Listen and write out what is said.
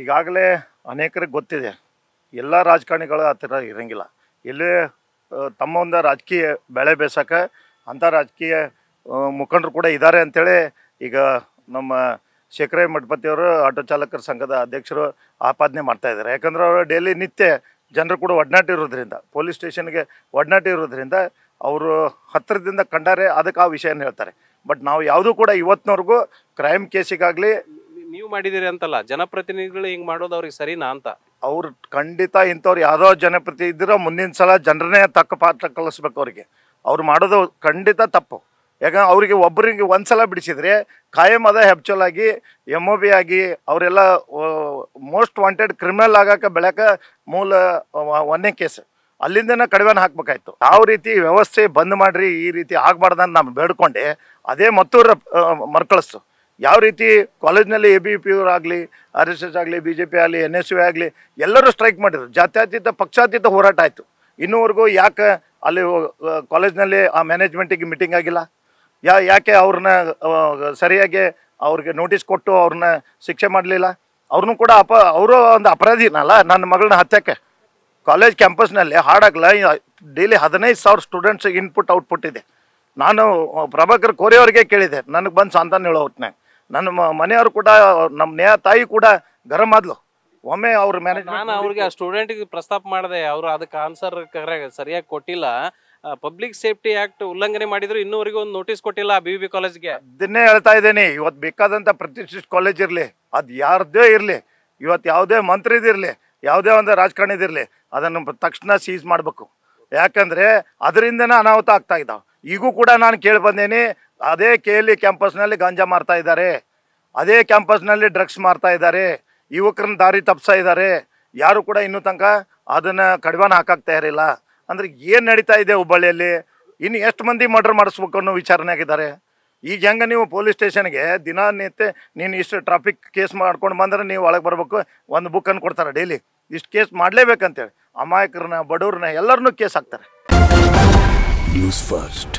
ಈಗಾಗಲೇ ಅನೇಕರಿಗೆ ಗೊತ್ತಿದೆ ಎಲ್ಲ ರಾಜಕಾರಣಿಗಳು ಆ ಥರ ಇರೋಂಗಿಲ್ಲ ಇಲ್ಲಿ ತಮ್ಮ ಒಂದು ರಾಜಕೀಯ ಬೆಳೆ ಬೇಸಕ್ಕೆ ಅಂಥ ರಾಜಕೀಯ ಮುಖಂಡರು ಕೂಡ ಇದ್ದಾರೆ ಅಂಥೇಳಿ ಈಗ ನಮ್ಮ ಶೇಖರೇ ಮಠಪತಿಯವರು ಆಟೋ ಚಾಲಕರ ಸಂಘದ ಅಧ್ಯಕ್ಷರು ಆಪಾದನೆ ಮಾಡ್ತಾ ಇದ್ದಾರೆ ಯಾಕಂದ್ರೆ ಅವರು ಡೈಲಿ ನಿತ್ಯ ಜನರು ಕೂಡ ಒಡನಾಟ ಇರೋದ್ರಿಂದ ಪೊಲೀಸ್ ಸ್ಟೇಷನ್ಗೆ ಒಡನಾಟ ಇರೋದ್ರಿಂದ ಅವರು ಹತ್ತಿರದಿಂದ ಕಂಡಾರೆ ಅದಕ್ಕೆ ಆ ವಿಷಯನ ಹೇಳ್ತಾರೆ ಬಟ್ ನಾವು ಯಾವುದೂ ಕೂಡ ಇವತ್ತಿನವರೆಗೂ ಕ್ರೈಮ್ ಕೇಸಿಗಾಗಲಿ ಮಾಡಿದಿರಿ ಅಂತಲ್ಲ ಜನಪ್ರತಿನಿಧಿಗಳು ಹಿಂಗ್ ಮಾಡೋದು ಅವ್ರಿಗೆ ಸರಿನಾ ಅಂತ ಅವ್ರು ಖಂಡಿತ ಇಂಥವ್ರು ಯಾರೋ ಜನಪ್ರತಿ ಇದ್ರೆ ಮುಂದಿನ ಸಲ ಜನರನ್ನೇ ತಕ್ಕ ಪಾತ್ರ ಕಲಿಸ್ಬೇಕು ಅವ್ರಿಗೆ ಅವ್ರು ಮಾಡೋದು ಖಂಡಿತ ತಪ್ಪು ಯಾಕಂದ್ರೆ ಅವರಿಗೆ ಒಬ್ಬರಿಗೆ ಒಂದ್ಸಲ ಸಲ ಬಿಡಿಸಿದರೆ ಕಾಯಂ ಅದ ಹೆಬ್ಚಲ್ ಆಗಿ ಎಮ್ ಒ ಬಿ ಆಗಿ ಅವರೆಲ್ಲ ಮೋಸ್ಟ್ ವಾಂಟೆಡ್ ಕ್ರಿಮಿನಲ್ ಆಗಕ್ಕೆ ಬೆಳಕ ಮೂಲ ಒಂದನೇ ಕೇಸ್ ಅಲ್ಲಿಂದನೇ ಕಡಿಮೆನ ಹಾಕ್ಬೇಕಾಯ್ತು ಯಾವ ರೀತಿ ವ್ಯವಸ್ಥೆ ಬಂದ್ ಮಾಡ್ರಿ ಈ ರೀತಿ ಆಗಬಾರ್ದು ಅಂತ ನಾವು ಬೇಡ್ಕೊಂಡೆ ಅದೇ ಮತ್ತೂರ ಮರ್ಕಳಿಸ್ತು ಯಾವ ರೀತಿ ಕಾಲೇಜ್ನಲ್ಲಿ ಎ ಬಿ ಪಿ ಆಗಲಿ ಆರ್ ಎಸ್ ಎಸ್ ಆಗಲಿ ಬಿ ಜೆ ಪಿ ಆಗಲಿ ಎನ್ ಎಸ್ ಯು ಆಗಲಿ ಎಲ್ಲರೂ ಸ್ಟ್ರೈಕ್ ಮಾಡಿದ್ರು ಜಾತ್ಯತೀತ ಪಕ್ಷಾತೀತ ಹೋರಾಟ ಆಯಿತು ಇನ್ನೂವರೆಗೂ ಯಾಕೆ ಅಲ್ಲಿ ಕಾಲೇಜ್ನಲ್ಲಿ ಆ ಮ್ಯಾನೇಜ್ಮೆಂಟಿಗೆ ಮೀಟಿಂಗ್ ಆಗಿಲ್ಲ ಯಾ ಯಾಕೆ ಅವ್ರನ್ನ ಸರಿಯಾಗಿ ಅವ್ರಿಗೆ ನೋಟಿಸ್ ಕೊಟ್ಟು ಅವ್ರನ್ನ ಶಿಕ್ಷೆ ಮಾಡಲಿಲ್ಲ ಅವ್ರನ್ನೂ ಕೂಡ ಅಪ ಅವರು ಒಂದು ಅಪರಾಧಿನಲ್ಲ ನನ್ನ ಮಗಳನ್ನ ಹತ್ಯಕ್ಕೆ ಕಾಲೇಜ್ ಕ್ಯಾಂಪಸ್ನಲ್ಲಿ ಹಾಡಾಗಲ್ಲ ಡೈಲಿ ಹದಿನೈದು ಸಾವಿರ ಸ್ಟೂಡೆಂಟ್ಸ್ ಇನ್ಪುಟ್ ಔಟ್ಪುಟ್ ಇದೆ ನಾನು ಪ್ರಭಾಕರ್ ಕೋರಿ ಕೇಳಿದೆ ನನಗೆ ಬಂದು ಸಾಂತಾನ ಹೇಳೋ ಹೊತ್ನಾಗ ನನ್ನ ಮನೆಯವರು ಕೂಡ ನಮ್ಮ ನೇ ತಾಯಿ ಕೂಡ ಗರಂ ಆದ್ಲು ಒಮ್ಮೆ ಅವ್ರ ಮ್ಯಾನೇಜ್ ನಾನು ಅವ್ರಿಗೆ ಸ್ಟೂಡೆಂಟ್ ಗೆ ಪ್ರಸ್ತಾಪ ಮಾಡಿದೆ ಅವರು ಅದಕ್ಕೆ ಆನ್ಸರ್ ಸರಿಯಾಗಿ ಕೊಟ್ಟಿಲ್ಲ ಪಬ್ಲಿಕ್ ಸೇಫ್ಟಿ ಆಕ್ಟ್ ಉಲ್ಲಂಘನೆ ಮಾಡಿದ್ರು ಇನ್ನೂವರೆಗೂ ಒಂದು ನೋಟಿಸ್ ಕೊಟ್ಟಿಲ್ಲ ಬಿ ಬಿ ಕಾಲೇಜ್ಗೆ ಅದನ್ನೇ ಹೇಳ್ತಾ ಇದ್ದೀನಿ ಇವತ್ತು ಬೇಕಾದಂಥ ಪ್ರತಿಷ್ಠಿತ ಕಾಲೇಜ್ ಇರಲಿ ಅದು ಯಾರ್ದೇ ಇರಲಿ ಇವತ್ತು ಯಾವುದೇ ಮಂತ್ರಿದಿರಲಿ ಯಾವುದೇ ಒಂದು ರಾಜಕಾರಣಿದಿರಲಿ ಅದನ್ನು ತಕ್ಷಣ ಸೀಸ್ ಮಾಡಬೇಕು ಯಾಕಂದರೆ ಅದರಿಂದನೇ ಅನಾಹುತ ಆಗ್ತಾ ಇದ್ದಾವೆ ಈಗೂ ಕೂಡ ನಾನು ಕೇಳಿ ಬಂದೇನೆ ಅದೇ ಕೆ ಎಲ್ ಇ ಕ್ಯಾಂಪಸ್ನಲ್ಲಿ ಗಾಂಜಾ ಮಾರ್ತಾ ಇದ್ದಾರೆ ಅದೇ ಕ್ಯಾಂಪಸ್ನಲ್ಲಿ ಡ್ರಗ್ಸ್ ಮಾರ್ತಾ ಇದ್ದಾರೆ ಯುವಕರನ್ನ ದಾರಿ ತಪ್ಪಿಸ್ತಾ ಇದ್ದಾರೆ ಯಾರು ಕೂಡ ಇನ್ನೂ ತನಕ ಅದನ್ನು ಕಡಿವಾಣ ಹಾಕಾಗ್ತಾ ಇರಲಿಲ್ಲ ಅಂದರೆ ಏನು ನಡೀತಾ ಇದೆ ಹುಬ್ಬಳ್ಳಿಯಲ್ಲಿ ಇನ್ನು ಎಷ್ಟು ಮಂದಿ ಮರ್ಡರ್ ಮಾಡಿಸ್ಬೇಕು ಅನ್ನೋ ವಿಚಾರಣೆ ಆಗಿದ್ದಾರೆ ಈಗ ಹೆಂಗೆ ನೀವು ಪೊಲೀಸ್ ಸ್ಟೇಷನ್ಗೆ ದಿನನಿತ್ಯ ನೀನು ಇಷ್ಟು ಟ್ರಾಫಿಕ್ ಕೇಸ್ ಮಾಡ್ಕೊಂಡು ಬಂದರೆ ನೀವು ಒಳಗೆ ಬರಬೇಕು ಒಂದು ಬುಕ್ಕನ್ನು ಕೊಡ್ತಾರೆ ಡೈಲಿ ಇಷ್ಟು ಕೇಸ್ ಮಾಡಲೇಬೇಕಂತೇಳಿ ಅಮಾಯಕರನ್ನ ಬಡವ್ರನ್ನ ಎಲ್ಲರನ್ನೂ ಕೇಸ್ ಹಾಕ್ತಾರೆ ಫಸ್ಟ್